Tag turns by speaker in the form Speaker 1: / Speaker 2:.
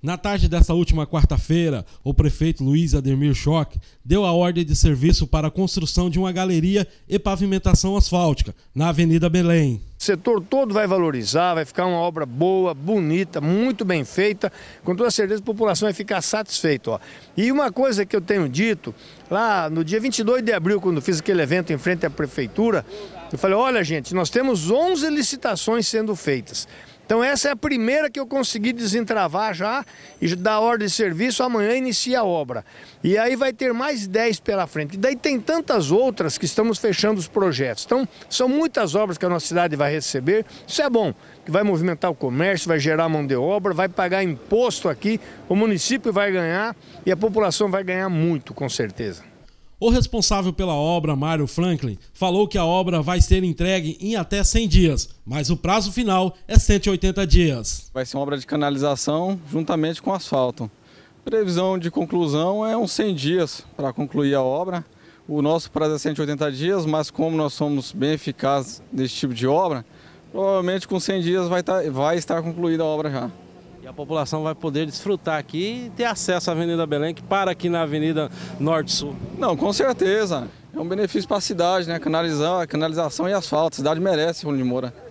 Speaker 1: Na tarde dessa última quarta-feira, o prefeito Luiz Ademir Choque deu a ordem de serviço para a construção de uma galeria e pavimentação asfáltica na Avenida Belém.
Speaker 2: O setor todo vai valorizar, vai ficar uma obra boa, bonita, muito bem feita. Com toda certeza a população vai ficar satisfeita. E uma coisa que eu tenho dito, lá no dia 22 de abril, quando fiz aquele evento em frente à prefeitura, eu falei, olha gente, nós temos 11 licitações sendo feitas. Então essa é a primeira que eu consegui desentravar já e dar ordem de serviço amanhã inicia a obra. E aí vai ter mais 10 pela frente. E daí tem tantas outras que estamos fechando os projetos. Então são muitas obras que a nossa cidade vai receber. Isso é bom, que vai movimentar o comércio, vai gerar mão de obra, vai pagar imposto aqui, o município vai ganhar e a população vai ganhar muito, com certeza.
Speaker 1: O responsável pela obra, Mário Franklin, falou que a obra vai ser entregue em até 100
Speaker 3: dias, mas o prazo final é 180 dias. Vai ser uma obra de canalização juntamente com asfalto. Previsão de conclusão é uns 100 dias para concluir a obra. O nosso prazo é 180 dias, mas como nós somos bem eficazes nesse tipo de obra, provavelmente com 100 dias vai estar, tá, vai estar concluída a obra já.
Speaker 4: E a população vai
Speaker 3: poder desfrutar aqui e ter acesso à Avenida Belém, que para aqui na Avenida Norte-Sul. Não, com certeza. É um benefício para a cidade, né? Canalizar, canalização e asfalto. A cidade merece, Rony de Moura.